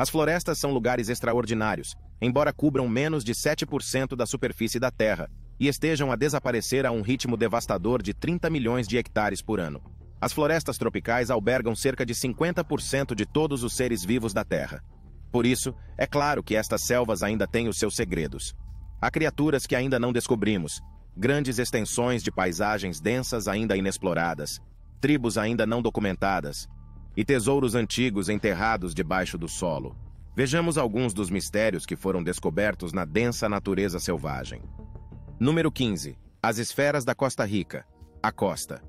As florestas são lugares extraordinários, embora cubram menos de 7% da superfície da Terra e estejam a desaparecer a um ritmo devastador de 30 milhões de hectares por ano. As florestas tropicais albergam cerca de 50% de todos os seres vivos da Terra. Por isso, é claro que estas selvas ainda têm os seus segredos. Há criaturas que ainda não descobrimos, grandes extensões de paisagens densas ainda inexploradas, tribos ainda não documentadas, e tesouros antigos enterrados debaixo do solo. Vejamos alguns dos mistérios que foram descobertos na densa natureza selvagem. Número 15. As esferas da Costa Rica. A costa.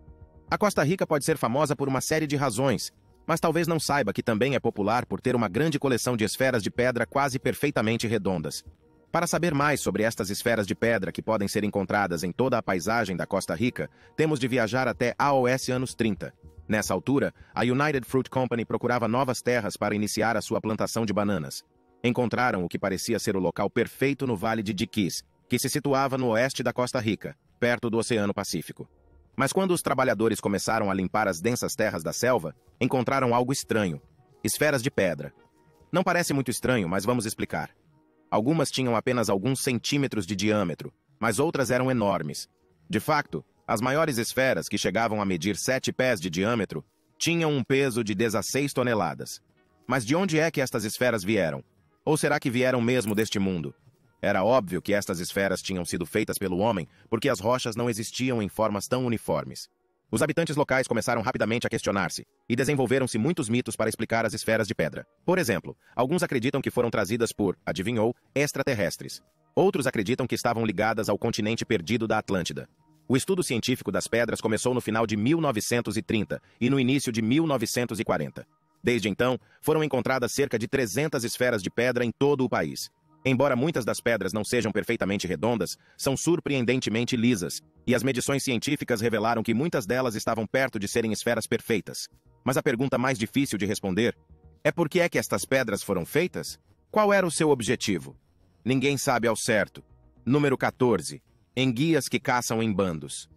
A Costa Rica pode ser famosa por uma série de razões, mas talvez não saiba que também é popular por ter uma grande coleção de esferas de pedra quase perfeitamente redondas. Para saber mais sobre estas esferas de pedra que podem ser encontradas em toda a paisagem da Costa Rica, temos de viajar até AOS anos 30, Nessa altura, a United Fruit Company procurava novas terras para iniciar a sua plantação de bananas. Encontraram o que parecia ser o local perfeito no Vale de Diquis, que se situava no oeste da Costa Rica, perto do Oceano Pacífico. Mas quando os trabalhadores começaram a limpar as densas terras da selva, encontraram algo estranho. Esferas de pedra. Não parece muito estranho, mas vamos explicar. Algumas tinham apenas alguns centímetros de diâmetro, mas outras eram enormes. De facto, as maiores esferas, que chegavam a medir 7 pés de diâmetro, tinham um peso de 16 toneladas. Mas de onde é que estas esferas vieram? Ou será que vieram mesmo deste mundo? Era óbvio que estas esferas tinham sido feitas pelo homem, porque as rochas não existiam em formas tão uniformes. Os habitantes locais começaram rapidamente a questionar-se, e desenvolveram-se muitos mitos para explicar as esferas de pedra. Por exemplo, alguns acreditam que foram trazidas por, adivinhou, extraterrestres. Outros acreditam que estavam ligadas ao continente perdido da Atlântida. O estudo científico das pedras começou no final de 1930 e no início de 1940. Desde então, foram encontradas cerca de 300 esferas de pedra em todo o país. Embora muitas das pedras não sejam perfeitamente redondas, são surpreendentemente lisas, e as medições científicas revelaram que muitas delas estavam perto de serem esferas perfeitas. Mas a pergunta mais difícil de responder é por que é que estas pedras foram feitas? Qual era o seu objetivo? Ninguém sabe ao certo. Número 14 enguias que caçam em bandos.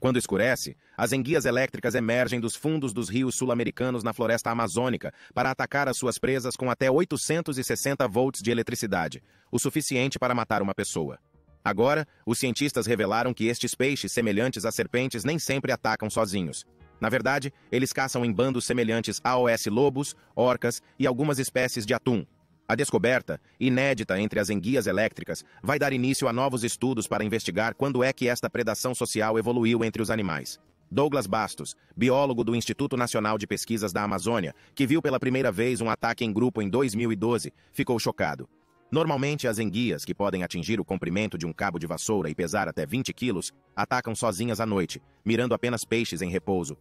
Quando escurece, as enguias elétricas emergem dos fundos dos rios sul-americanos na floresta amazônica para atacar as suas presas com até 860 volts de eletricidade, o suficiente para matar uma pessoa. Agora, os cientistas revelaram que estes peixes semelhantes a serpentes nem sempre atacam sozinhos. Na verdade, eles caçam em bandos semelhantes a OS lobos, orcas e algumas espécies de atum, a descoberta, inédita entre as enguias elétricas, vai dar início a novos estudos para investigar quando é que esta predação social evoluiu entre os animais. Douglas Bastos, biólogo do Instituto Nacional de Pesquisas da Amazônia, que viu pela primeira vez um ataque em grupo em 2012, ficou chocado. Normalmente, as enguias, que podem atingir o comprimento de um cabo de vassoura e pesar até 20 quilos, atacam sozinhas à noite, mirando apenas peixes em repouso.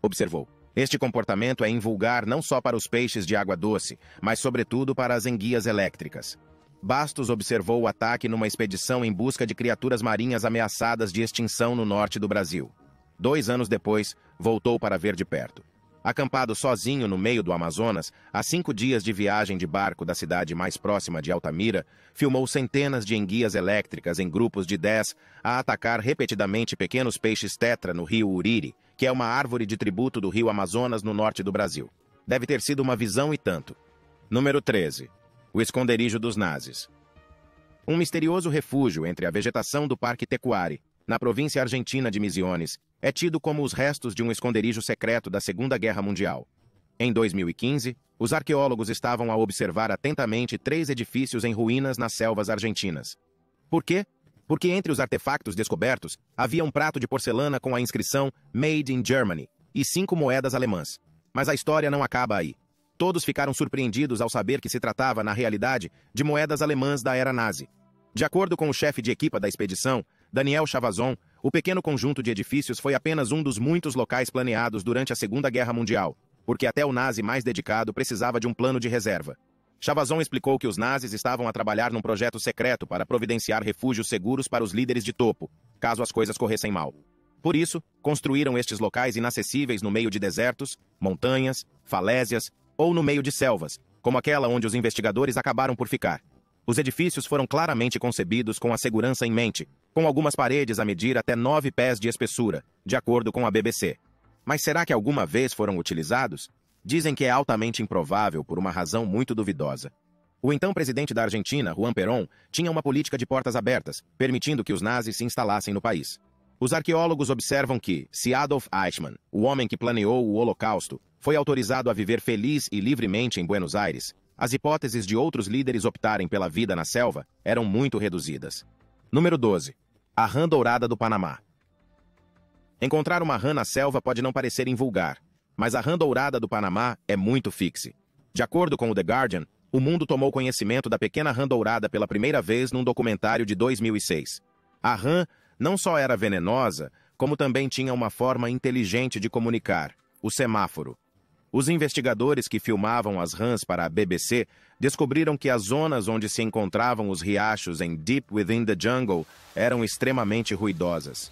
Observou. Este comportamento é invulgar não só para os peixes de água doce, mas sobretudo para as enguias elétricas. Bastos observou o ataque numa expedição em busca de criaturas marinhas ameaçadas de extinção no norte do Brasil. Dois anos depois, voltou para ver de perto. Acampado sozinho no meio do Amazonas, a cinco dias de viagem de barco da cidade mais próxima de Altamira, filmou centenas de enguias elétricas em grupos de dez a atacar repetidamente pequenos peixes tetra no rio Uriri, que é uma árvore de tributo do rio Amazonas no norte do Brasil. Deve ter sido uma visão e tanto. Número 13. O esconderijo dos nazis. Um misterioso refúgio entre a vegetação do Parque Tecuari, na província argentina de Misiones, é tido como os restos de um esconderijo secreto da Segunda Guerra Mundial. Em 2015, os arqueólogos estavam a observar atentamente três edifícios em ruínas nas selvas argentinas. Por quê? porque entre os artefatos descobertos havia um prato de porcelana com a inscrição Made in Germany e cinco moedas alemãs. Mas a história não acaba aí. Todos ficaram surpreendidos ao saber que se tratava, na realidade, de moedas alemãs da era nazi. De acordo com o chefe de equipa da expedição, Daniel Chavazon, o pequeno conjunto de edifícios foi apenas um dos muitos locais planeados durante a Segunda Guerra Mundial, porque até o nazi mais dedicado precisava de um plano de reserva. Chavazon explicou que os nazis estavam a trabalhar num projeto secreto para providenciar refúgios seguros para os líderes de topo, caso as coisas corressem mal. Por isso, construíram estes locais inacessíveis no meio de desertos, montanhas, falésias ou no meio de selvas, como aquela onde os investigadores acabaram por ficar. Os edifícios foram claramente concebidos com a segurança em mente, com algumas paredes a medir até 9 pés de espessura, de acordo com a BBC. Mas será que alguma vez foram utilizados? dizem que é altamente improvável por uma razão muito duvidosa. O então presidente da Argentina, Juan Perón, tinha uma política de portas abertas, permitindo que os nazis se instalassem no país. Os arqueólogos observam que, se Adolf Eichmann, o homem que planeou o Holocausto, foi autorizado a viver feliz e livremente em Buenos Aires, as hipóteses de outros líderes optarem pela vida na selva eram muito reduzidas. Número 12. A rã dourada do Panamá. Encontrar uma rã na selva pode não parecer invulgar, mas a rã dourada do Panamá é muito fixe. De acordo com o The Guardian, o mundo tomou conhecimento da pequena rã dourada pela primeira vez num documentário de 2006. A rã não só era venenosa, como também tinha uma forma inteligente de comunicar, o semáforo. Os investigadores que filmavam as rãs para a BBC descobriram que as zonas onde se encontravam os riachos em Deep Within the Jungle eram extremamente ruidosas.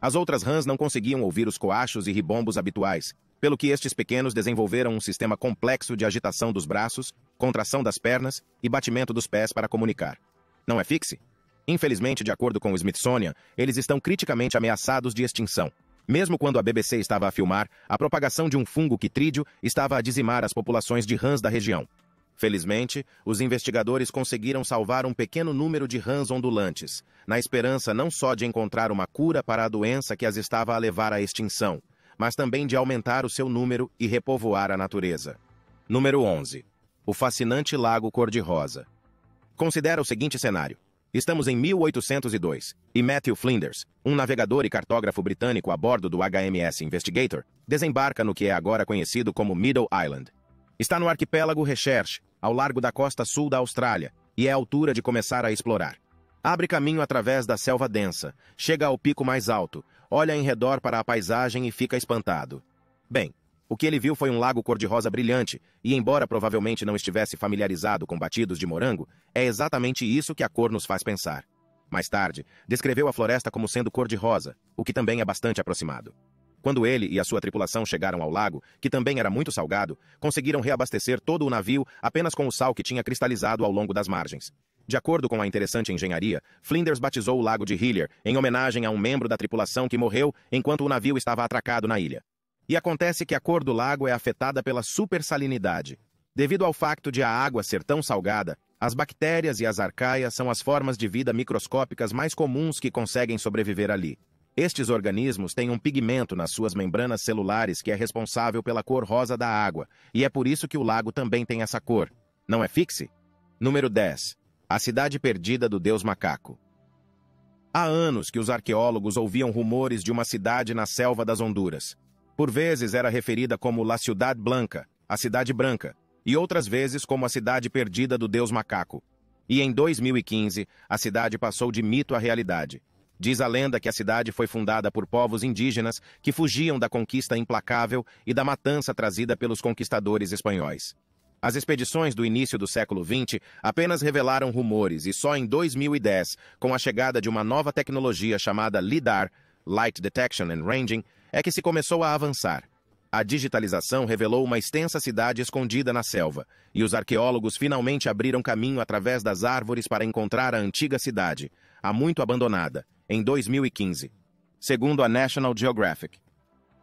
As outras rãs não conseguiam ouvir os coachos e ribombos habituais, pelo que estes pequenos desenvolveram um sistema complexo de agitação dos braços, contração das pernas e batimento dos pés para comunicar. Não é fixe? Infelizmente, de acordo com o Smithsonian, eles estão criticamente ameaçados de extinção. Mesmo quando a BBC estava a filmar, a propagação de um fungo quitrídeo estava a dizimar as populações de rãs da região. Felizmente, os investigadores conseguiram salvar um pequeno número de rãs ondulantes, na esperança não só de encontrar uma cura para a doença que as estava a levar à extinção, mas também de aumentar o seu número e repovoar a natureza. Número 11. O fascinante Lago Cor-de-Rosa. Considera o seguinte cenário. Estamos em 1802 e Matthew Flinders, um navegador e cartógrafo britânico a bordo do HMS Investigator, desembarca no que é agora conhecido como Middle Island, Está no arquipélago Recherche, ao largo da costa sul da Austrália, e é a altura de começar a explorar. Abre caminho através da selva densa, chega ao pico mais alto, olha em redor para a paisagem e fica espantado. Bem, o que ele viu foi um lago cor-de-rosa brilhante, e embora provavelmente não estivesse familiarizado com batidos de morango, é exatamente isso que a cor nos faz pensar. Mais tarde, descreveu a floresta como sendo cor-de-rosa, o que também é bastante aproximado. Quando ele e a sua tripulação chegaram ao lago, que também era muito salgado, conseguiram reabastecer todo o navio apenas com o sal que tinha cristalizado ao longo das margens. De acordo com a interessante engenharia, Flinders batizou o lago de Hillier em homenagem a um membro da tripulação que morreu enquanto o navio estava atracado na ilha. E acontece que a cor do lago é afetada pela supersalinidade. Devido ao facto de a água ser tão salgada, as bactérias e as arcaias são as formas de vida microscópicas mais comuns que conseguem sobreviver ali. Estes organismos têm um pigmento nas suas membranas celulares que é responsável pela cor rosa da água, e é por isso que o lago também tem essa cor. Não é fixe? Número 10. A cidade perdida do deus macaco. Há anos que os arqueólogos ouviam rumores de uma cidade na selva das Honduras. Por vezes era referida como La Ciudad Blanca, a Cidade Branca, e outras vezes como a Cidade Perdida do Deus Macaco. E em 2015, a cidade passou de mito à realidade. Diz a lenda que a cidade foi fundada por povos indígenas que fugiam da conquista implacável e da matança trazida pelos conquistadores espanhóis. As expedições do início do século XX apenas revelaram rumores e só em 2010, com a chegada de uma nova tecnologia chamada LIDAR, Light Detection and Ranging, é que se começou a avançar. A digitalização revelou uma extensa cidade escondida na selva, e os arqueólogos finalmente abriram caminho através das árvores para encontrar a antiga cidade, há muito abandonada, em 2015, segundo a National Geographic.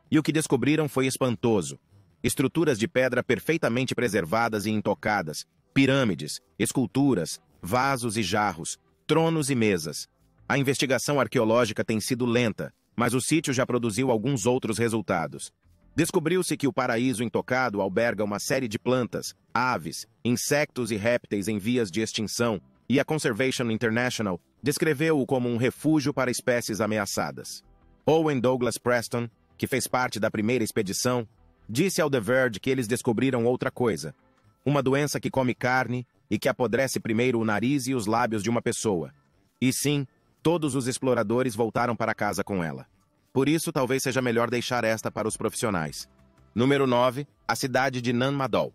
E o que descobriram foi espantoso. Estruturas de pedra perfeitamente preservadas e intocadas, pirâmides, esculturas, vasos e jarros, tronos e mesas. A investigação arqueológica tem sido lenta, mas o sítio já produziu alguns outros resultados. Descobriu-se que o paraíso intocado alberga uma série de plantas, aves, insectos e répteis em vias de extinção, e a Conservation International descreveu-o como um refúgio para espécies ameaçadas. Owen Douglas Preston, que fez parte da primeira expedição, disse ao The Verge que eles descobriram outra coisa, uma doença que come carne e que apodrece primeiro o nariz e os lábios de uma pessoa. E sim, todos os exploradores voltaram para casa com ela. Por isso, talvez seja melhor deixar esta para os profissionais. Número 9. A cidade de Nanmadol.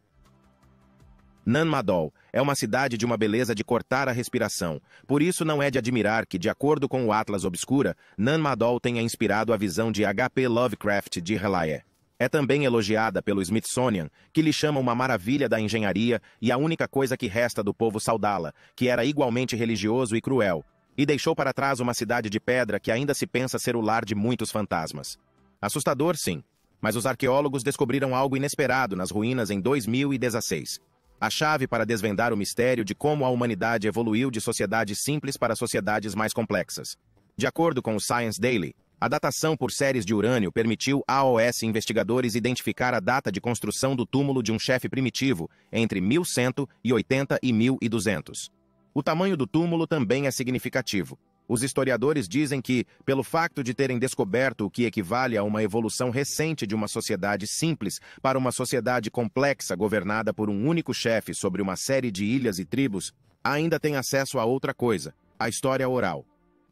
Nanmadol é uma cidade de uma beleza de cortar a respiração. Por isso não é de admirar que, de acordo com o Atlas Obscura, Nanmadol tenha inspirado a visão de H.P. Lovecraft de Relaé. É também elogiada pelo Smithsonian, que lhe chama uma maravilha da engenharia e a única coisa que resta do povo saudá-la, que era igualmente religioso e cruel, e deixou para trás uma cidade de pedra que ainda se pensa ser o lar de muitos fantasmas. Assustador, sim, mas os arqueólogos descobriram algo inesperado nas ruínas em 2016. A chave para desvendar o mistério de como a humanidade evoluiu de sociedades simples para sociedades mais complexas. De acordo com o Science Daily, a datação por séries de urânio permitiu AOS investigadores identificar a data de construção do túmulo de um chefe primitivo entre 1180 e 1200. O tamanho do túmulo também é significativo. Os historiadores dizem que, pelo facto de terem descoberto o que equivale a uma evolução recente de uma sociedade simples para uma sociedade complexa governada por um único chefe sobre uma série de ilhas e tribos, ainda têm acesso a outra coisa, a história oral.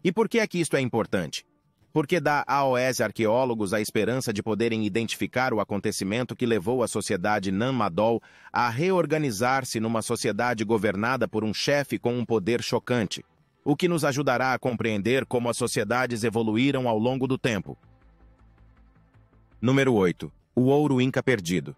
E por que é que isto é importante? Porque dá ao ex arqueólogos a esperança de poderem identificar o acontecimento que levou a sociedade Nan-Madol a reorganizar-se numa sociedade governada por um chefe com um poder chocante – o que nos ajudará a compreender como as sociedades evoluíram ao longo do tempo. Número 8. O Ouro Inca Perdido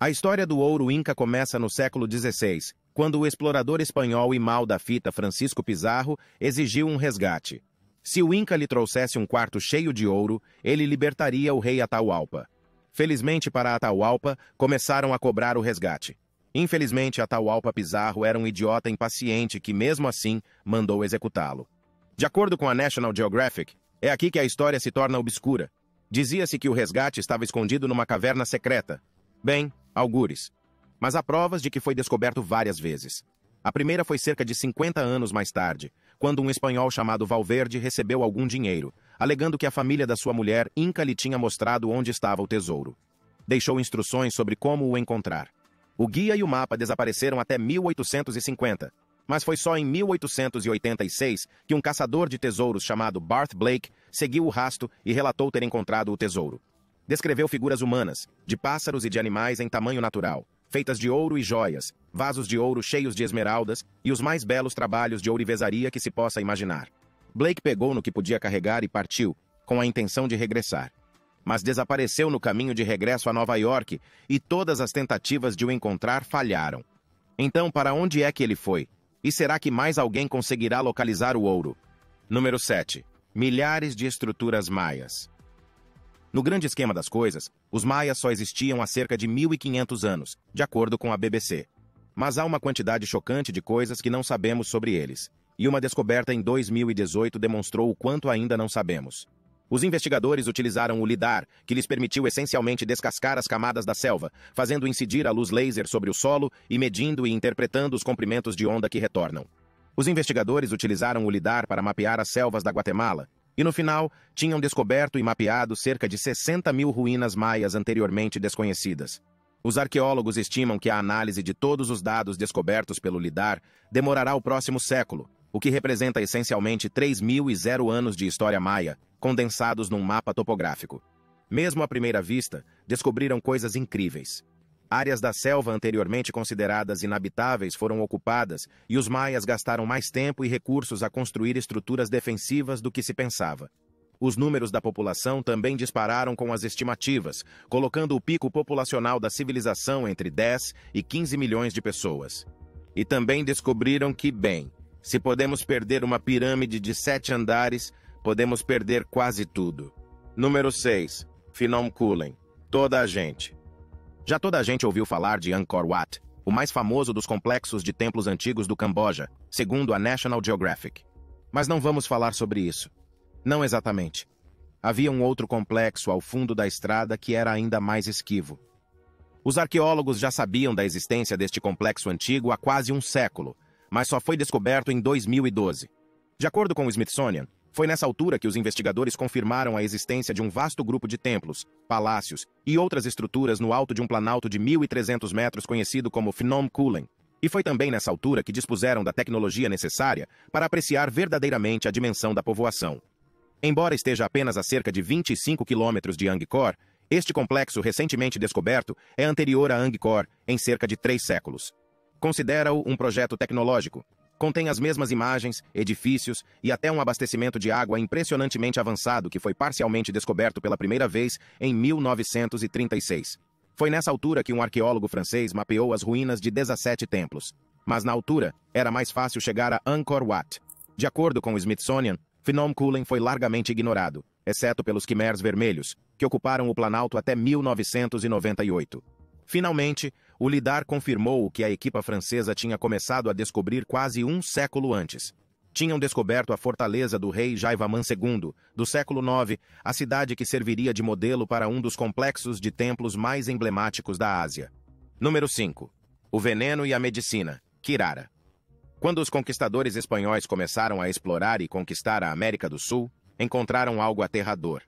A história do Ouro Inca começa no século XVI, quando o explorador espanhol e mal da fita Francisco Pizarro exigiu um resgate. Se o Inca lhe trouxesse um quarto cheio de ouro, ele libertaria o rei Atahualpa. Felizmente para Atahualpa, começaram a cobrar o resgate. Infelizmente, a tal Alpa Pizarro era um idiota impaciente que, mesmo assim, mandou executá-lo. De acordo com a National Geographic, é aqui que a história se torna obscura. Dizia-se que o resgate estava escondido numa caverna secreta. Bem, algures. Mas há provas de que foi descoberto várias vezes. A primeira foi cerca de 50 anos mais tarde, quando um espanhol chamado Valverde recebeu algum dinheiro, alegando que a família da sua mulher Inca lhe tinha mostrado onde estava o tesouro. Deixou instruções sobre como o encontrar. O guia e o mapa desapareceram até 1850, mas foi só em 1886 que um caçador de tesouros chamado Barth Blake seguiu o rastro e relatou ter encontrado o tesouro. Descreveu figuras humanas, de pássaros e de animais em tamanho natural, feitas de ouro e joias, vasos de ouro cheios de esmeraldas e os mais belos trabalhos de ourivesaria que se possa imaginar. Blake pegou no que podia carregar e partiu, com a intenção de regressar mas desapareceu no caminho de regresso a Nova York e todas as tentativas de o encontrar falharam. Então, para onde é que ele foi? E será que mais alguém conseguirá localizar o ouro? Número 7. Milhares de estruturas maias. No grande esquema das coisas, os maias só existiam há cerca de 1500 anos, de acordo com a BBC. Mas há uma quantidade chocante de coisas que não sabemos sobre eles, e uma descoberta em 2018 demonstrou o quanto ainda não sabemos. Os investigadores utilizaram o lidar, que lhes permitiu essencialmente descascar as camadas da selva, fazendo incidir a luz laser sobre o solo e medindo e interpretando os comprimentos de onda que retornam. Os investigadores utilizaram o lidar para mapear as selvas da Guatemala, e no final tinham descoberto e mapeado cerca de 60 mil ruínas maias anteriormente desconhecidas. Os arqueólogos estimam que a análise de todos os dados descobertos pelo lidar demorará o próximo século, o que representa essencialmente 3.000 anos de história maia, condensados num mapa topográfico. Mesmo à primeira vista, descobriram coisas incríveis. Áreas da selva anteriormente consideradas inabitáveis foram ocupadas e os maias gastaram mais tempo e recursos a construir estruturas defensivas do que se pensava. Os números da população também dispararam com as estimativas, colocando o pico populacional da civilização entre 10 e 15 milhões de pessoas. E também descobriram que, bem, se podemos perder uma pirâmide de sete andares, podemos perder quase tudo. Número 6. Phnom Kulen. Toda a gente. Já toda a gente ouviu falar de Angkor Wat, o mais famoso dos complexos de templos antigos do Camboja, segundo a National Geographic. Mas não vamos falar sobre isso. Não exatamente. Havia um outro complexo ao fundo da estrada que era ainda mais esquivo. Os arqueólogos já sabiam da existência deste complexo antigo há quase um século, mas só foi descoberto em 2012. De acordo com o Smithsonian, foi nessa altura que os investigadores confirmaram a existência de um vasto grupo de templos, palácios e outras estruturas no alto de um planalto de 1.300 metros conhecido como Phnom Kulen. E foi também nessa altura que dispuseram da tecnologia necessária para apreciar verdadeiramente a dimensão da povoação. Embora esteja apenas a cerca de 25 quilômetros de Angkor, este complexo recentemente descoberto é anterior a Angkor em cerca de três séculos. Considera-o um projeto tecnológico. Contém as mesmas imagens, edifícios e até um abastecimento de água impressionantemente avançado que foi parcialmente descoberto pela primeira vez em 1936. Foi nessa altura que um arqueólogo francês mapeou as ruínas de 17 templos. Mas na altura, era mais fácil chegar a Angkor Wat. De acordo com o Smithsonian, Phnom Kulen foi largamente ignorado, exceto pelos Khmers vermelhos, que ocuparam o Planalto até 1998. Finalmente, o Lidar confirmou o que a equipa francesa tinha começado a descobrir quase um século antes. Tinham descoberto a fortaleza do rei Jaivaman II, do século IX, a cidade que serviria de modelo para um dos complexos de templos mais emblemáticos da Ásia. Número 5. O veneno e a medicina, Kirara. Quando os conquistadores espanhóis começaram a explorar e conquistar a América do Sul, encontraram algo aterrador.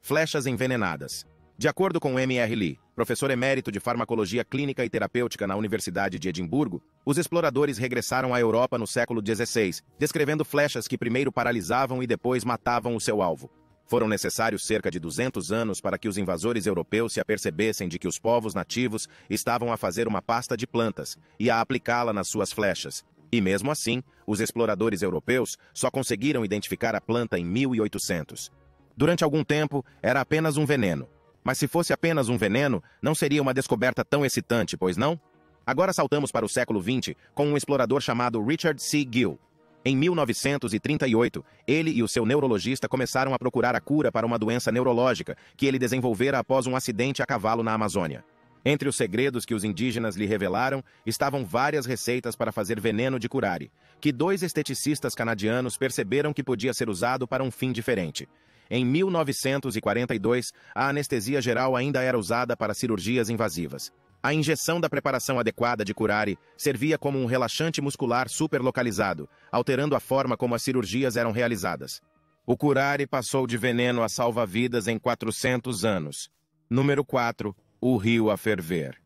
Flechas envenenadas. De acordo com M.R. Lee, professor emérito de farmacologia clínica e terapêutica na Universidade de Edimburgo, os exploradores regressaram à Europa no século XVI, descrevendo flechas que primeiro paralisavam e depois matavam o seu alvo. Foram necessários cerca de 200 anos para que os invasores europeus se apercebessem de que os povos nativos estavam a fazer uma pasta de plantas e a aplicá-la nas suas flechas. E mesmo assim, os exploradores europeus só conseguiram identificar a planta em 1800. Durante algum tempo, era apenas um veneno, mas se fosse apenas um veneno, não seria uma descoberta tão excitante, pois não? Agora saltamos para o século XX com um explorador chamado Richard C. Gill. Em 1938, ele e o seu neurologista começaram a procurar a cura para uma doença neurológica que ele desenvolvera após um acidente a cavalo na Amazônia. Entre os segredos que os indígenas lhe revelaram estavam várias receitas para fazer veneno de curare, que dois esteticistas canadianos perceberam que podia ser usado para um fim diferente. Em 1942, a anestesia geral ainda era usada para cirurgias invasivas. A injeção da preparação adequada de curare servia como um relaxante muscular superlocalizado, alterando a forma como as cirurgias eram realizadas. O curare passou de veneno a salva-vidas em 400 anos. Número 4. O rio a ferver.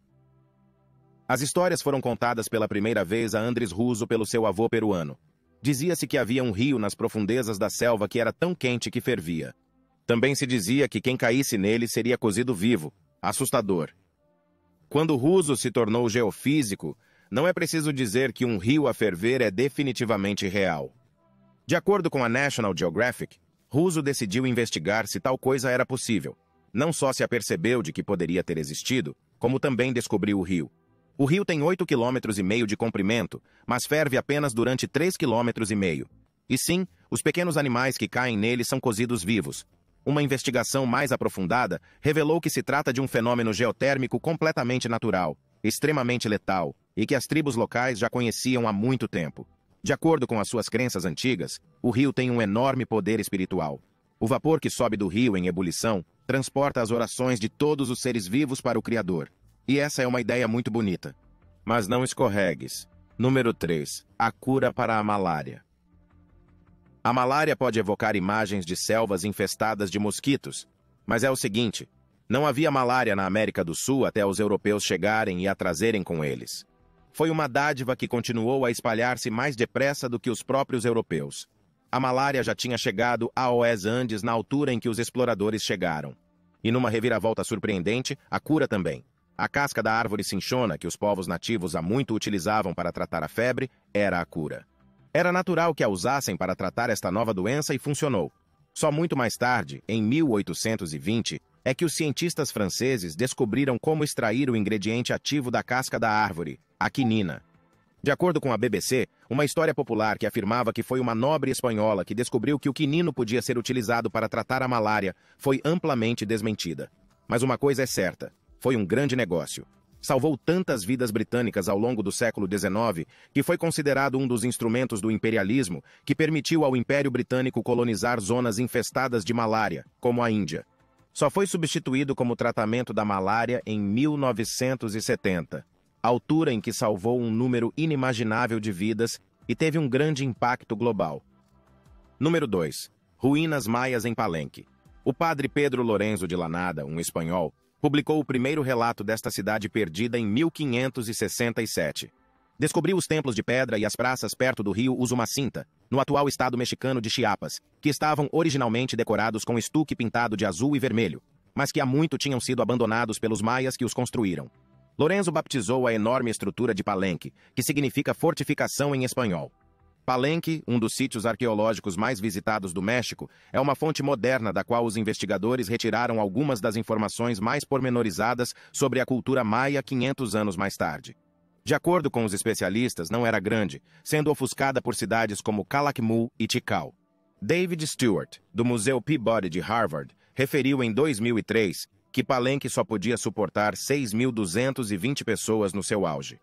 As histórias foram contadas pela primeira vez a Andres Russo pelo seu avô peruano. Dizia-se que havia um rio nas profundezas da selva que era tão quente que fervia. Também se dizia que quem caísse nele seria cozido vivo. Assustador. Quando Ruso se tornou geofísico, não é preciso dizer que um rio a ferver é definitivamente real. De acordo com a National Geographic, Ruso decidiu investigar se tal coisa era possível. Não só se apercebeu de que poderia ter existido, como também descobriu o rio. O rio tem 8,5 km de comprimento, mas ferve apenas durante 3,5 km. E sim, os pequenos animais que caem nele são cozidos vivos. Uma investigação mais aprofundada revelou que se trata de um fenômeno geotérmico completamente natural, extremamente letal, e que as tribos locais já conheciam há muito tempo. De acordo com as suas crenças antigas, o rio tem um enorme poder espiritual. O vapor que sobe do rio em ebulição transporta as orações de todos os seres vivos para o Criador. E essa é uma ideia muito bonita. Mas não escorregues. Número 3. A cura para a malária. A malária pode evocar imagens de selvas infestadas de mosquitos, mas é o seguinte, não havia malária na América do Sul até os europeus chegarem e a trazerem com eles. Foi uma dádiva que continuou a espalhar-se mais depressa do que os próprios europeus. A malária já tinha chegado a Oés Andes na altura em que os exploradores chegaram. E numa reviravolta surpreendente, a cura também. A casca da árvore cinchona, que os povos nativos há muito utilizavam para tratar a febre, era a cura. Era natural que a usassem para tratar esta nova doença e funcionou. Só muito mais tarde, em 1820, é que os cientistas franceses descobriram como extrair o ingrediente ativo da casca da árvore, a quinina. De acordo com a BBC, uma história popular que afirmava que foi uma nobre espanhola que descobriu que o quinino podia ser utilizado para tratar a malária foi amplamente desmentida. Mas uma coisa é certa: foi um grande negócio. Salvou tantas vidas britânicas ao longo do século XIX que foi considerado um dos instrumentos do imperialismo que permitiu ao Império Britânico colonizar zonas infestadas de malária, como a Índia. Só foi substituído como tratamento da malária em 1970, altura em que salvou um número inimaginável de vidas e teve um grande impacto global. Número 2. Ruínas maias em Palenque. O padre Pedro Lorenzo de Lanada, um espanhol, publicou o primeiro relato desta cidade perdida em 1567. Descobriu os templos de pedra e as praças perto do rio Usumacinta, no atual estado mexicano de Chiapas, que estavam originalmente decorados com estuque pintado de azul e vermelho, mas que há muito tinham sido abandonados pelos maias que os construíram. Lorenzo baptizou a enorme estrutura de Palenque, que significa fortificação em espanhol. Palenque, um dos sítios arqueológicos mais visitados do México, é uma fonte moderna da qual os investigadores retiraram algumas das informações mais pormenorizadas sobre a cultura maia 500 anos mais tarde. De acordo com os especialistas, não era grande, sendo ofuscada por cidades como Calakmul e Tikal. David Stewart, do Museu Peabody de Harvard, referiu em 2003 que Palenque só podia suportar 6.220 pessoas no seu auge.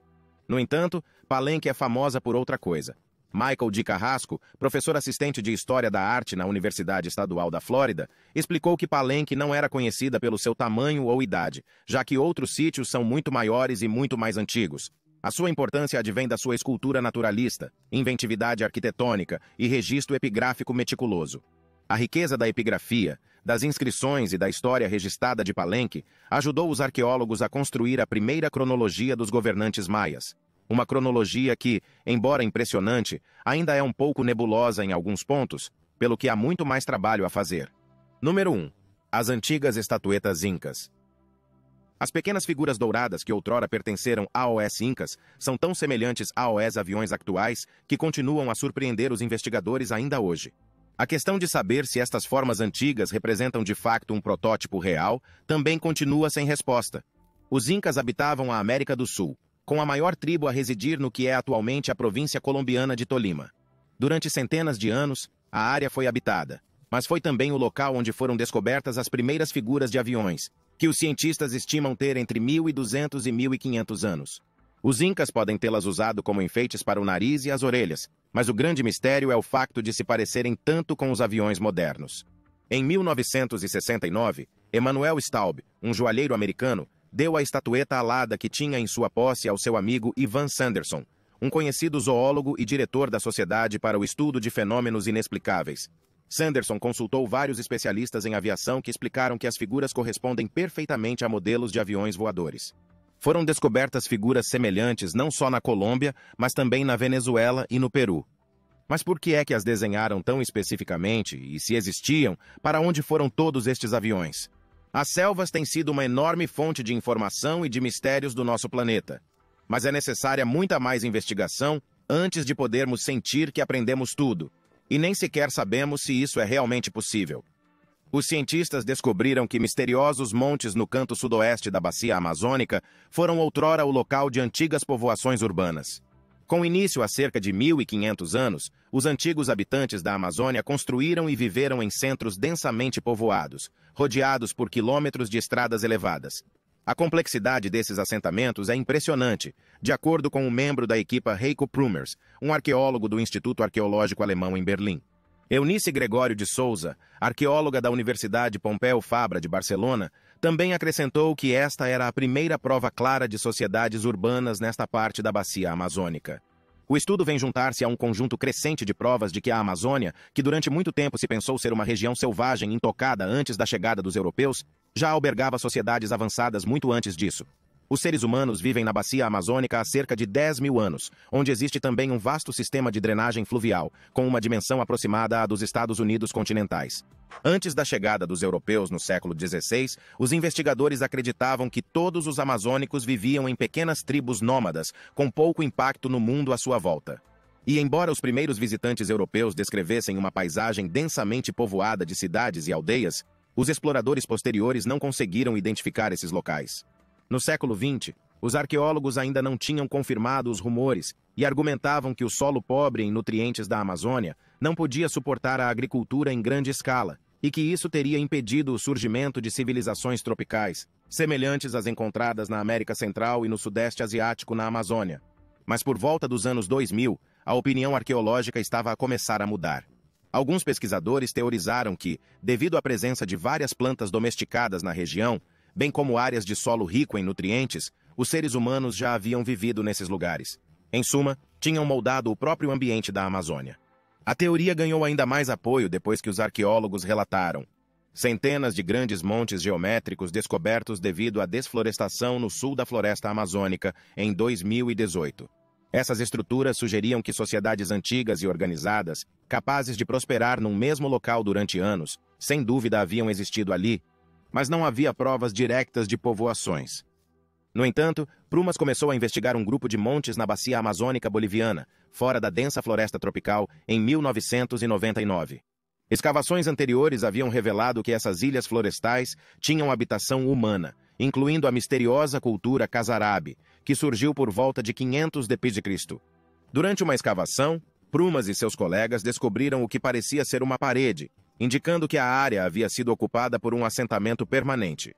No entanto, Palenque é famosa por outra coisa, Michael Di Carrasco, professor assistente de História da Arte na Universidade Estadual da Flórida, explicou que Palenque não era conhecida pelo seu tamanho ou idade, já que outros sítios são muito maiores e muito mais antigos. A sua importância advém da sua escultura naturalista, inventividade arquitetônica e registro epigráfico meticuloso. A riqueza da epigrafia, das inscrições e da história registrada de Palenque ajudou os arqueólogos a construir a primeira cronologia dos governantes maias, uma cronologia que, embora impressionante, ainda é um pouco nebulosa em alguns pontos, pelo que há muito mais trabalho a fazer. Número 1. As antigas estatuetas incas. As pequenas figuras douradas que outrora pertenceram a Incas são tão semelhantes a aviões actuais que continuam a surpreender os investigadores ainda hoje. A questão de saber se estas formas antigas representam de facto um protótipo real também continua sem resposta. Os Incas habitavam a América do Sul, com a maior tribo a residir no que é atualmente a província colombiana de Tolima. Durante centenas de anos, a área foi habitada, mas foi também o local onde foram descobertas as primeiras figuras de aviões, que os cientistas estimam ter entre 1.200 e 1.500 anos. Os incas podem tê-las usado como enfeites para o nariz e as orelhas, mas o grande mistério é o facto de se parecerem tanto com os aviões modernos. Em 1969, Emanuel Staub, um joalheiro americano, deu a estatueta alada que tinha em sua posse ao seu amigo Ivan Sanderson, um conhecido zoólogo e diretor da Sociedade para o Estudo de Fenômenos Inexplicáveis. Sanderson consultou vários especialistas em aviação que explicaram que as figuras correspondem perfeitamente a modelos de aviões voadores. Foram descobertas figuras semelhantes não só na Colômbia, mas também na Venezuela e no Peru. Mas por que é que as desenharam tão especificamente e, se existiam, para onde foram todos estes aviões? As selvas têm sido uma enorme fonte de informação e de mistérios do nosso planeta. Mas é necessária muita mais investigação antes de podermos sentir que aprendemos tudo, e nem sequer sabemos se isso é realmente possível. Os cientistas descobriram que misteriosos montes no canto sudoeste da bacia amazônica foram outrora o local de antigas povoações urbanas. Com início há cerca de 1.500 anos, os antigos habitantes da Amazônia construíram e viveram em centros densamente povoados, rodeados por quilômetros de estradas elevadas. A complexidade desses assentamentos é impressionante, de acordo com um membro da equipa Heiko Prumers, um arqueólogo do Instituto Arqueológico Alemão em Berlim. Eunice Gregório de Souza, arqueóloga da Universidade Pompeu Fabra de Barcelona, também acrescentou que esta era a primeira prova clara de sociedades urbanas nesta parte da bacia amazônica. O estudo vem juntar-se a um conjunto crescente de provas de que a Amazônia, que durante muito tempo se pensou ser uma região selvagem intocada antes da chegada dos europeus, já albergava sociedades avançadas muito antes disso. Os seres humanos vivem na bacia amazônica há cerca de 10 mil anos, onde existe também um vasto sistema de drenagem fluvial, com uma dimensão aproximada à dos Estados Unidos continentais. Antes da chegada dos europeus no século XVI, os investigadores acreditavam que todos os amazônicos viviam em pequenas tribos nômadas, com pouco impacto no mundo à sua volta. E embora os primeiros visitantes europeus descrevessem uma paisagem densamente povoada de cidades e aldeias, os exploradores posteriores não conseguiram identificar esses locais. No século XX, os arqueólogos ainda não tinham confirmado os rumores e argumentavam que o solo pobre em nutrientes da Amazônia não podia suportar a agricultura em grande escala, e que isso teria impedido o surgimento de civilizações tropicais, semelhantes às encontradas na América Central e no Sudeste Asiático na Amazônia. Mas por volta dos anos 2000, a opinião arqueológica estava a começar a mudar. Alguns pesquisadores teorizaram que, devido à presença de várias plantas domesticadas na região, bem como áreas de solo rico em nutrientes, os seres humanos já haviam vivido nesses lugares. Em suma, tinham moldado o próprio ambiente da Amazônia. A teoria ganhou ainda mais apoio depois que os arqueólogos relataram centenas de grandes montes geométricos descobertos devido à desflorestação no sul da floresta amazônica em 2018. Essas estruturas sugeriam que sociedades antigas e organizadas, capazes de prosperar num mesmo local durante anos, sem dúvida haviam existido ali, mas não havia provas diretas de povoações. No entanto, Prumas começou a investigar um grupo de montes na bacia amazônica boliviana, fora da densa floresta tropical, em 1999. Escavações anteriores haviam revelado que essas ilhas florestais tinham habitação humana, incluindo a misteriosa cultura Casarabe, que surgiu por volta de 500 d.C. Durante uma escavação, Prumas e seus colegas descobriram o que parecia ser uma parede, indicando que a área havia sido ocupada por um assentamento permanente.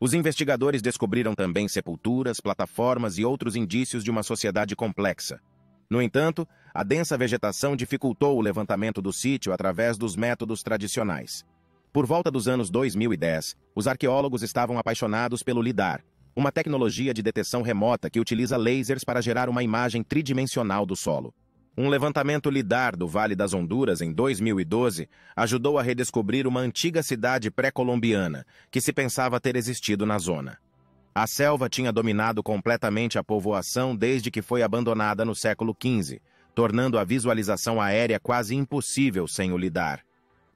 Os investigadores descobriram também sepulturas, plataformas e outros indícios de uma sociedade complexa. No entanto, a densa vegetação dificultou o levantamento do sítio através dos métodos tradicionais. Por volta dos anos 2010, os arqueólogos estavam apaixonados pelo LIDAR, uma tecnologia de detecção remota que utiliza lasers para gerar uma imagem tridimensional do solo. Um levantamento lidar do Vale das Honduras em 2012 ajudou a redescobrir uma antiga cidade pré-colombiana que se pensava ter existido na zona. A selva tinha dominado completamente a povoação desde que foi abandonada no século XV, tornando a visualização aérea quase impossível sem o lidar.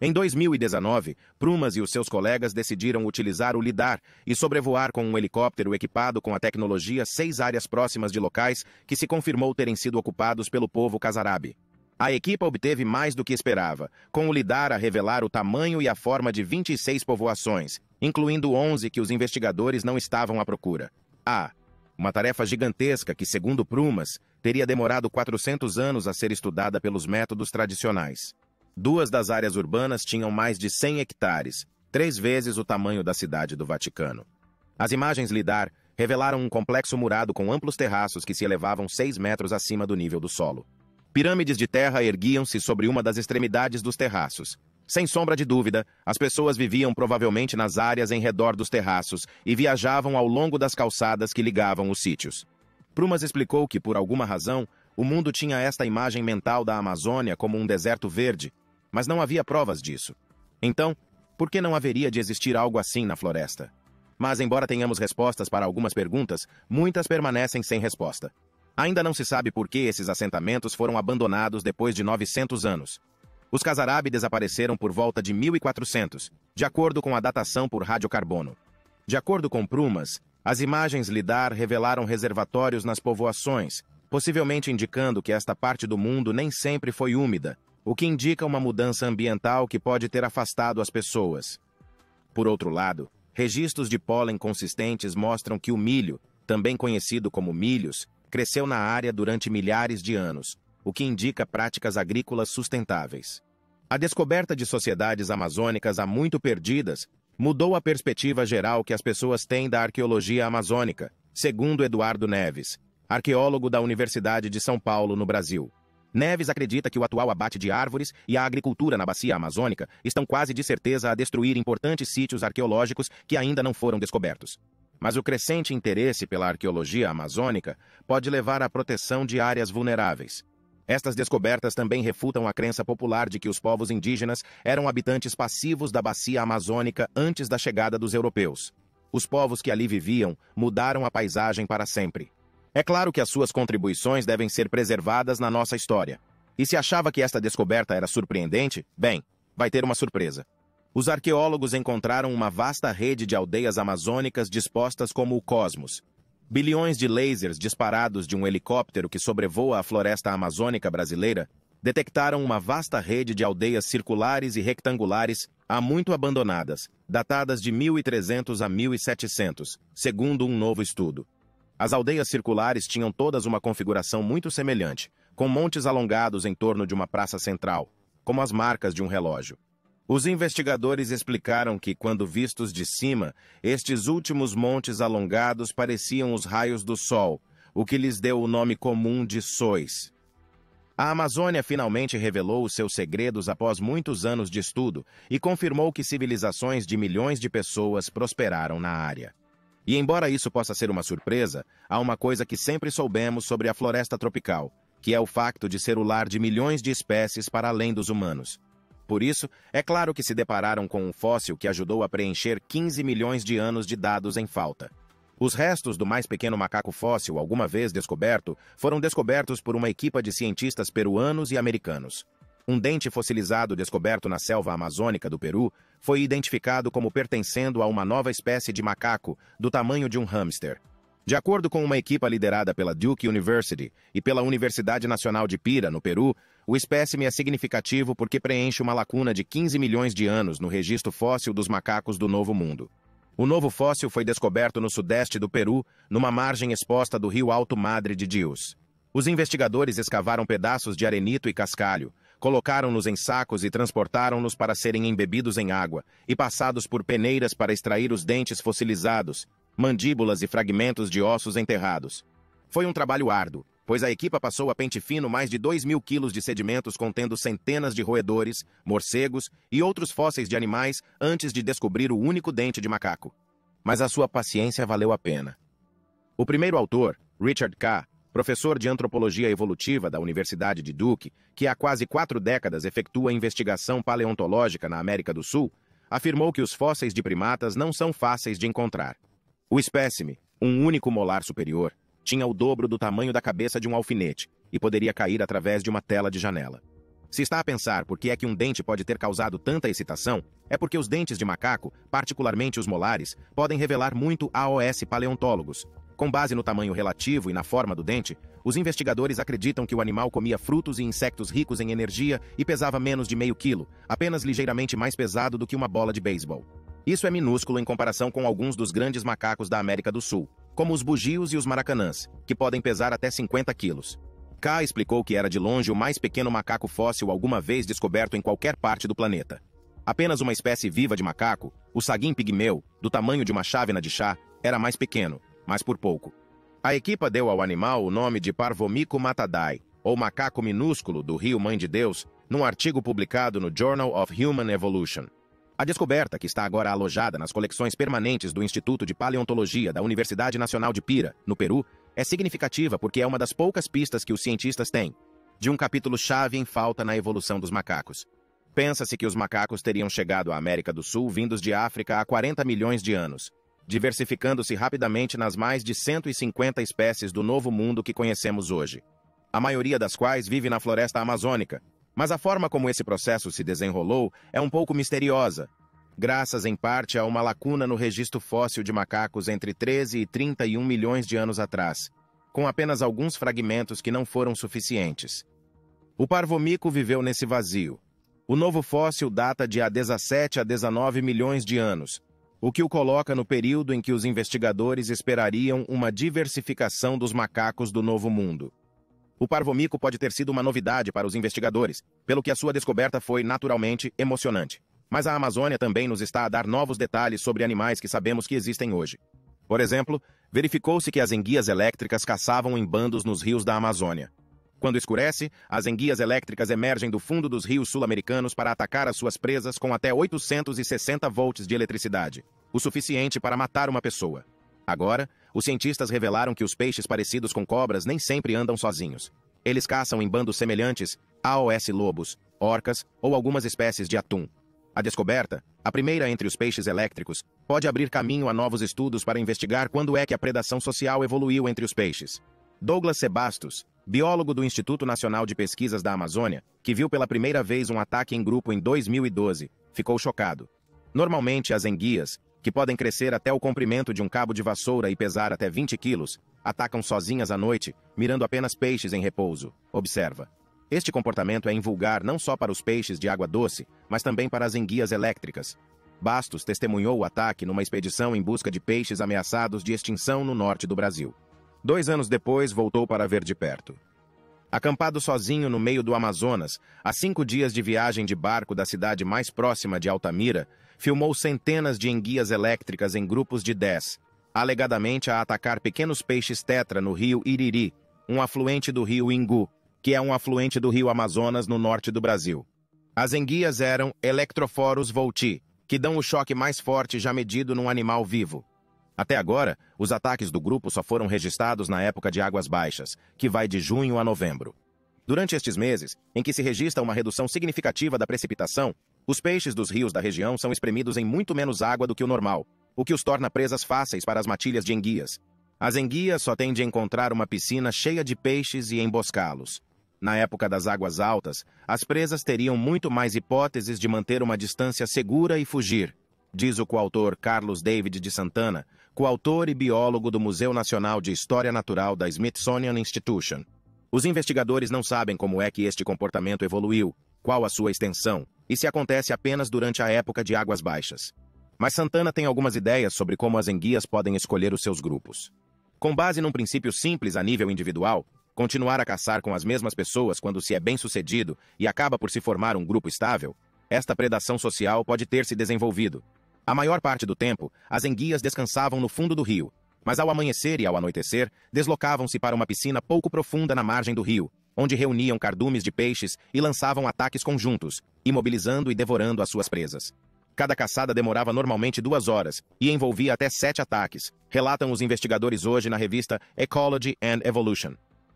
Em 2019, Prumas e os seus colegas decidiram utilizar o LIDAR e sobrevoar com um helicóptero equipado com a tecnologia seis áreas próximas de locais que se confirmou terem sido ocupados pelo povo casarabe. A equipe obteve mais do que esperava, com o LIDAR a revelar o tamanho e a forma de 26 povoações, incluindo 11 que os investigadores não estavam à procura. A. Uma tarefa gigantesca que, segundo Prumas, teria demorado 400 anos a ser estudada pelos métodos tradicionais. Duas das áreas urbanas tinham mais de 100 hectares, três vezes o tamanho da cidade do Vaticano. As imagens lidar revelaram um complexo murado com amplos terraços que se elevavam seis metros acima do nível do solo. Pirâmides de terra erguiam-se sobre uma das extremidades dos terraços. Sem sombra de dúvida, as pessoas viviam provavelmente nas áreas em redor dos terraços e viajavam ao longo das calçadas que ligavam os sítios. Prumas explicou que, por alguma razão, o mundo tinha esta imagem mental da Amazônia como um deserto verde, mas não havia provas disso. Então, por que não haveria de existir algo assim na floresta? Mas, embora tenhamos respostas para algumas perguntas, muitas permanecem sem resposta. Ainda não se sabe por que esses assentamentos foram abandonados depois de 900 anos. Os Casarabi desapareceram por volta de 1400, de acordo com a datação por radiocarbono. De acordo com Prumas, as imagens lidar revelaram reservatórios nas povoações, possivelmente indicando que esta parte do mundo nem sempre foi úmida, o que indica uma mudança ambiental que pode ter afastado as pessoas. Por outro lado, registros de pólen consistentes mostram que o milho, também conhecido como milhos, cresceu na área durante milhares de anos, o que indica práticas agrícolas sustentáveis. A descoberta de sociedades amazônicas há muito perdidas mudou a perspectiva geral que as pessoas têm da arqueologia amazônica, segundo Eduardo Neves, arqueólogo da Universidade de São Paulo, no Brasil. Neves acredita que o atual abate de árvores e a agricultura na bacia amazônica estão quase de certeza a destruir importantes sítios arqueológicos que ainda não foram descobertos. Mas o crescente interesse pela arqueologia amazônica pode levar à proteção de áreas vulneráveis. Estas descobertas também refutam a crença popular de que os povos indígenas eram habitantes passivos da bacia amazônica antes da chegada dos europeus. Os povos que ali viviam mudaram a paisagem para sempre. É claro que as suas contribuições devem ser preservadas na nossa história. E se achava que esta descoberta era surpreendente, bem, vai ter uma surpresa. Os arqueólogos encontraram uma vasta rede de aldeias amazônicas dispostas como o cosmos. Bilhões de lasers disparados de um helicóptero que sobrevoa a floresta amazônica brasileira detectaram uma vasta rede de aldeias circulares e rectangulares há muito abandonadas, datadas de 1300 a 1700, segundo um novo estudo. As aldeias circulares tinham todas uma configuração muito semelhante, com montes alongados em torno de uma praça central, como as marcas de um relógio. Os investigadores explicaram que, quando vistos de cima, estes últimos montes alongados pareciam os raios do Sol, o que lhes deu o nome comum de sois. A Amazônia finalmente revelou os seus segredos após muitos anos de estudo e confirmou que civilizações de milhões de pessoas prosperaram na área. E embora isso possa ser uma surpresa, há uma coisa que sempre soubemos sobre a floresta tropical, que é o facto de ser o lar de milhões de espécies para além dos humanos. Por isso, é claro que se depararam com um fóssil que ajudou a preencher 15 milhões de anos de dados em falta. Os restos do mais pequeno macaco fóssil alguma vez descoberto foram descobertos por uma equipa de cientistas peruanos e americanos. Um dente fossilizado descoberto na selva amazônica do Peru foi identificado como pertencendo a uma nova espécie de macaco, do tamanho de um hamster. De acordo com uma equipa liderada pela Duke University e pela Universidade Nacional de Pira, no Peru, o espécime é significativo porque preenche uma lacuna de 15 milhões de anos no registro fóssil dos macacos do Novo Mundo. O novo fóssil foi descoberto no sudeste do Peru, numa margem exposta do rio Alto Madre de Dios. Os investigadores escavaram pedaços de arenito e cascalho, Colocaram-nos em sacos e transportaram-nos para serem embebidos em água e passados por peneiras para extrair os dentes fossilizados, mandíbulas e fragmentos de ossos enterrados. Foi um trabalho árduo, pois a equipa passou a pente fino mais de 2 mil quilos de sedimentos contendo centenas de roedores, morcegos e outros fósseis de animais antes de descobrir o único dente de macaco. Mas a sua paciência valeu a pena. O primeiro autor, Richard K., professor de antropologia evolutiva da Universidade de Duke, que há quase quatro décadas efetua investigação paleontológica na América do Sul, afirmou que os fósseis de primatas não são fáceis de encontrar. O espécime, um único molar superior, tinha o dobro do tamanho da cabeça de um alfinete e poderia cair através de uma tela de janela. Se está a pensar por que é que um dente pode ter causado tanta excitação, é porque os dentes de macaco, particularmente os molares, podem revelar muito a OS paleontólogos, com base no tamanho relativo e na forma do dente, os investigadores acreditam que o animal comia frutos e insetos ricos em energia e pesava menos de meio quilo, apenas ligeiramente mais pesado do que uma bola de beisebol. Isso é minúsculo em comparação com alguns dos grandes macacos da América do Sul, como os bugios e os maracanãs, que podem pesar até 50 quilos. K explicou que era de longe o mais pequeno macaco fóssil alguma vez descoberto em qualquer parte do planeta. Apenas uma espécie viva de macaco, o saguim pigmeu, do tamanho de uma chávena de chá, era mais pequeno, mas por pouco. A equipa deu ao animal o nome de Parvomico matadai, ou macaco minúsculo do rio Mãe de Deus, num artigo publicado no Journal of Human Evolution. A descoberta, que está agora alojada nas coleções permanentes do Instituto de Paleontologia da Universidade Nacional de Pira, no Peru, é significativa porque é uma das poucas pistas que os cientistas têm de um capítulo-chave em falta na evolução dos macacos. Pensa-se que os macacos teriam chegado à América do Sul vindos de África há 40 milhões de anos, diversificando-se rapidamente nas mais de 150 espécies do novo mundo que conhecemos hoje, a maioria das quais vive na floresta amazônica. Mas a forma como esse processo se desenrolou é um pouco misteriosa, graças em parte a uma lacuna no registro fóssil de macacos entre 13 e 31 milhões de anos atrás, com apenas alguns fragmentos que não foram suficientes. O parvomico viveu nesse vazio. O novo fóssil data de há 17 a 19 milhões de anos, o que o coloca no período em que os investigadores esperariam uma diversificação dos macacos do Novo Mundo. O parvomico pode ter sido uma novidade para os investigadores, pelo que a sua descoberta foi naturalmente emocionante. Mas a Amazônia também nos está a dar novos detalhes sobre animais que sabemos que existem hoje. Por exemplo, verificou-se que as enguias elétricas caçavam em bandos nos rios da Amazônia. Quando escurece, as enguias elétricas emergem do fundo dos rios sul-americanos para atacar as suas presas com até 860 volts de eletricidade, o suficiente para matar uma pessoa. Agora, os cientistas revelaram que os peixes parecidos com cobras nem sempre andam sozinhos. Eles caçam em bandos semelhantes, AOS lobos, orcas ou algumas espécies de atum. A descoberta, a primeira entre os peixes elétricos, pode abrir caminho a novos estudos para investigar quando é que a predação social evoluiu entre os peixes. Douglas Sebastos, biólogo do Instituto Nacional de Pesquisas da Amazônia, que viu pela primeira vez um ataque em grupo em 2012, ficou chocado. Normalmente, as enguias, que podem crescer até o comprimento de um cabo de vassoura e pesar até 20 quilos, atacam sozinhas à noite, mirando apenas peixes em repouso, observa. Este comportamento é invulgar não só para os peixes de água doce, mas também para as enguias elétricas. Bastos testemunhou o ataque numa expedição em busca de peixes ameaçados de extinção no norte do Brasil. Dois anos depois, voltou para ver de perto. Acampado sozinho no meio do Amazonas, a cinco dias de viagem de barco da cidade mais próxima de Altamira, filmou centenas de enguias elétricas em grupos de 10, alegadamente a atacar pequenos peixes tetra no rio Iriri, um afluente do rio Ingu, que é um afluente do rio Amazonas no norte do Brasil. As enguias eram electrophorus volti, que dão o choque mais forte já medido num animal vivo. Até agora, os ataques do grupo só foram registrados na época de águas baixas, que vai de junho a novembro. Durante estes meses, em que se registra uma redução significativa da precipitação, os peixes dos rios da região são espremidos em muito menos água do que o normal, o que os torna presas fáceis para as matilhas de enguias. As enguias só têm de encontrar uma piscina cheia de peixes e emboscá-los. Na época das águas altas, as presas teriam muito mais hipóteses de manter uma distância segura e fugir, diz o coautor Carlos David de Santana, coautor e biólogo do Museu Nacional de História Natural da Smithsonian Institution. Os investigadores não sabem como é que este comportamento evoluiu, qual a sua extensão, e se acontece apenas durante a época de águas baixas. Mas Santana tem algumas ideias sobre como as enguias podem escolher os seus grupos. Com base num princípio simples a nível individual, continuar a caçar com as mesmas pessoas quando se é bem-sucedido e acaba por se formar um grupo estável, esta predação social pode ter se desenvolvido, a maior parte do tempo, as enguias descansavam no fundo do rio, mas ao amanhecer e ao anoitecer, deslocavam-se para uma piscina pouco profunda na margem do rio, onde reuniam cardumes de peixes e lançavam ataques conjuntos, imobilizando e devorando as suas presas. Cada caçada demorava normalmente duas horas e envolvia até sete ataques, relatam os investigadores hoje na revista Ecology and Evolution.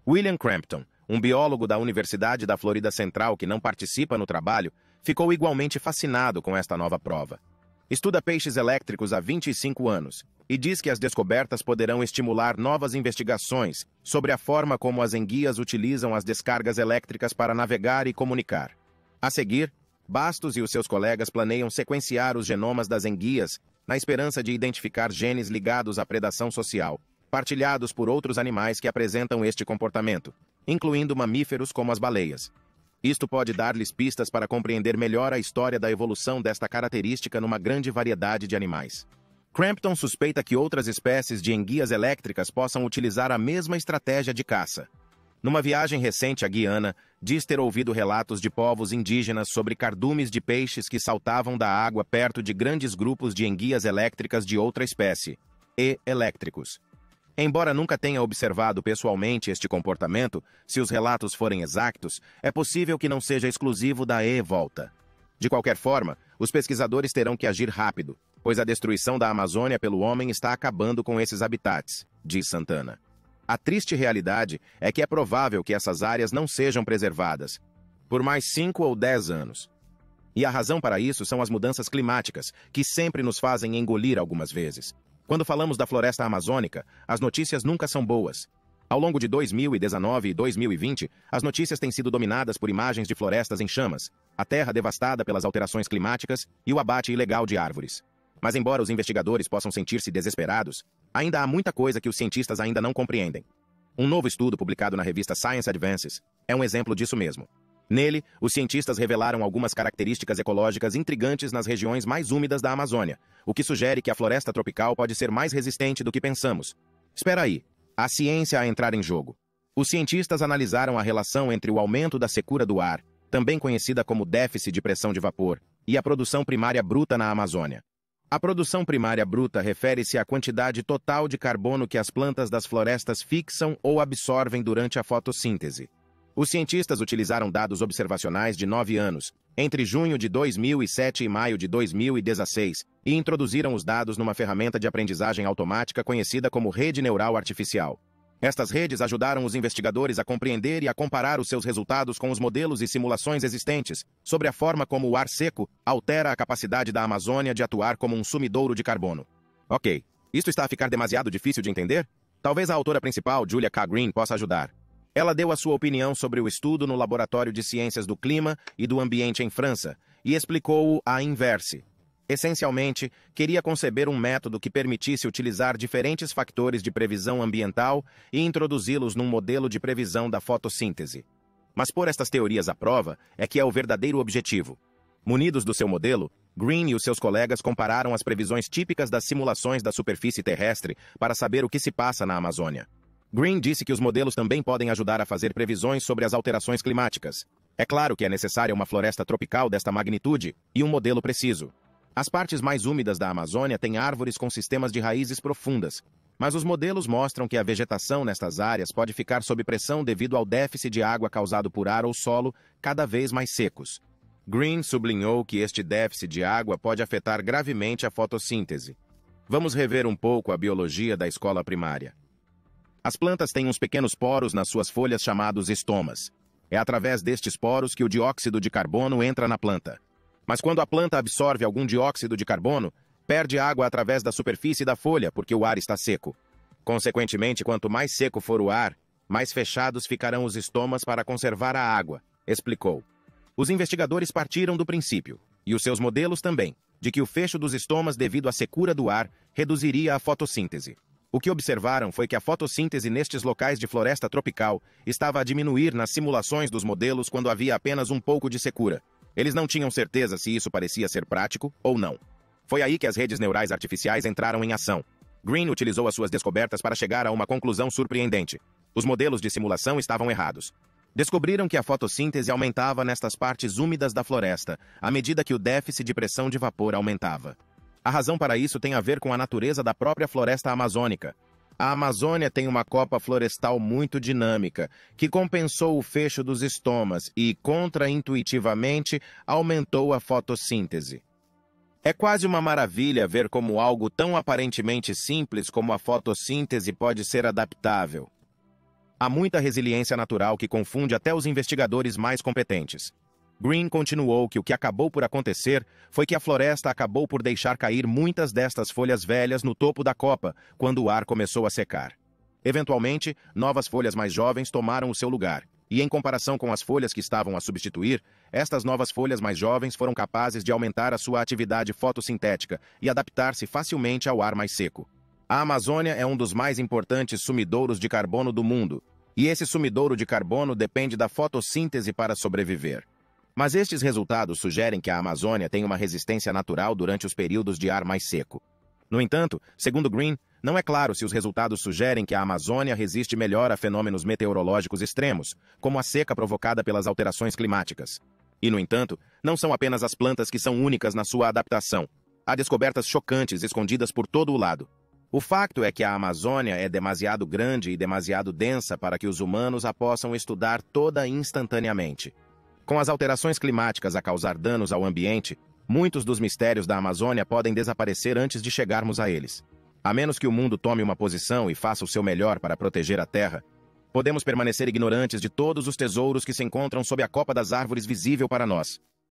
William Crampton, um biólogo da Universidade da Florida Central que não participa no trabalho, ficou igualmente fascinado com esta nova prova estuda peixes elétricos há 25 anos e diz que as descobertas poderão estimular novas investigações sobre a forma como as enguias utilizam as descargas elétricas para navegar e comunicar. A seguir, Bastos e os seus colegas planeiam sequenciar os genomas das enguias na esperança de identificar genes ligados à predação social, partilhados por outros animais que apresentam este comportamento, incluindo mamíferos como as baleias. Isto pode dar-lhes pistas para compreender melhor a história da evolução desta característica numa grande variedade de animais. Crampton suspeita que outras espécies de enguias elétricas possam utilizar a mesma estratégia de caça. Numa viagem recente à Guiana, diz ter ouvido relatos de povos indígenas sobre cardumes de peixes que saltavam da água perto de grandes grupos de enguias elétricas de outra espécie, e elétricos. Embora nunca tenha observado pessoalmente este comportamento, se os relatos forem exatos, é possível que não seja exclusivo da E-Volta. De qualquer forma, os pesquisadores terão que agir rápido, pois a destruição da Amazônia pelo homem está acabando com esses habitats, diz Santana. A triste realidade é que é provável que essas áreas não sejam preservadas por mais 5 ou 10 anos. E a razão para isso são as mudanças climáticas, que sempre nos fazem engolir algumas vezes. Quando falamos da floresta amazônica, as notícias nunca são boas. Ao longo de 2019 e 2020, as notícias têm sido dominadas por imagens de florestas em chamas, a terra devastada pelas alterações climáticas e o abate ilegal de árvores. Mas embora os investigadores possam sentir-se desesperados, ainda há muita coisa que os cientistas ainda não compreendem. Um novo estudo publicado na revista Science Advances é um exemplo disso mesmo. Nele, os cientistas revelaram algumas características ecológicas intrigantes nas regiões mais úmidas da Amazônia, o que sugere que a floresta tropical pode ser mais resistente do que pensamos. Espera aí, a ciência a entrar em jogo. Os cientistas analisaram a relação entre o aumento da secura do ar, também conhecida como déficit de pressão de vapor, e a produção primária bruta na Amazônia. A produção primária bruta refere-se à quantidade total de carbono que as plantas das florestas fixam ou absorvem durante a fotossíntese. Os cientistas utilizaram dados observacionais de nove anos, entre junho de 2007 e maio de 2016, e introduziram os dados numa ferramenta de aprendizagem automática conhecida como rede neural artificial. Estas redes ajudaram os investigadores a compreender e a comparar os seus resultados com os modelos e simulações existentes sobre a forma como o ar seco altera a capacidade da Amazônia de atuar como um sumidouro de carbono. Ok, isto está a ficar demasiado difícil de entender? Talvez a autora principal, Julia K. Green, possa ajudar. Ela deu a sua opinião sobre o estudo no Laboratório de Ciências do Clima e do Ambiente em França e explicou-o à inverse. Essencialmente, queria conceber um método que permitisse utilizar diferentes fatores de previsão ambiental e introduzi-los num modelo de previsão da fotossíntese. Mas pôr estas teorias à prova é que é o verdadeiro objetivo. Munidos do seu modelo, Green e os seus colegas compararam as previsões típicas das simulações da superfície terrestre para saber o que se passa na Amazônia. Green disse que os modelos também podem ajudar a fazer previsões sobre as alterações climáticas. É claro que é necessária uma floresta tropical desta magnitude e um modelo preciso. As partes mais úmidas da Amazônia têm árvores com sistemas de raízes profundas, mas os modelos mostram que a vegetação nestas áreas pode ficar sob pressão devido ao déficit de água causado por ar ou solo cada vez mais secos. Green sublinhou que este déficit de água pode afetar gravemente a fotossíntese. Vamos rever um pouco a biologia da escola primária. As plantas têm uns pequenos poros nas suas folhas chamados estomas. É através destes poros que o dióxido de carbono entra na planta. Mas quando a planta absorve algum dióxido de carbono, perde água através da superfície da folha porque o ar está seco. Consequentemente, quanto mais seco for o ar, mais fechados ficarão os estomas para conservar a água, explicou. Os investigadores partiram do princípio, e os seus modelos também, de que o fecho dos estomas devido à secura do ar reduziria a fotossíntese. O que observaram foi que a fotossíntese nestes locais de floresta tropical estava a diminuir nas simulações dos modelos quando havia apenas um pouco de secura. Eles não tinham certeza se isso parecia ser prático ou não. Foi aí que as redes neurais artificiais entraram em ação. Green utilizou as suas descobertas para chegar a uma conclusão surpreendente. Os modelos de simulação estavam errados. Descobriram que a fotossíntese aumentava nestas partes úmidas da floresta, à medida que o déficit de pressão de vapor aumentava. A razão para isso tem a ver com a natureza da própria floresta amazônica. A Amazônia tem uma copa florestal muito dinâmica, que compensou o fecho dos estomas e, contraintuitivamente, aumentou a fotossíntese. É quase uma maravilha ver como algo tão aparentemente simples como a fotossíntese pode ser adaptável. Há muita resiliência natural que confunde até os investigadores mais competentes. Green continuou que o que acabou por acontecer foi que a floresta acabou por deixar cair muitas destas folhas velhas no topo da copa, quando o ar começou a secar. Eventualmente, novas folhas mais jovens tomaram o seu lugar, e em comparação com as folhas que estavam a substituir, estas novas folhas mais jovens foram capazes de aumentar a sua atividade fotossintética e adaptar-se facilmente ao ar mais seco. A Amazônia é um dos mais importantes sumidouros de carbono do mundo, e esse sumidouro de carbono depende da fotossíntese para sobreviver. Mas estes resultados sugerem que a Amazônia tem uma resistência natural durante os períodos de ar mais seco. No entanto, segundo Green, não é claro se os resultados sugerem que a Amazônia resiste melhor a fenômenos meteorológicos extremos, como a seca provocada pelas alterações climáticas. E, no entanto, não são apenas as plantas que são únicas na sua adaptação. Há descobertas chocantes escondidas por todo o lado. O facto é que a Amazônia é demasiado grande e demasiado densa para que os humanos a possam estudar toda instantaneamente. Com as alterações climáticas a causar danos ao ambiente, muitos dos mistérios da Amazônia podem desaparecer antes de chegarmos a eles. A menos que o mundo tome uma posição e faça o seu melhor para proteger a Terra, podemos permanecer ignorantes de todos os tesouros que se encontram sob a copa das árvores visível para nós.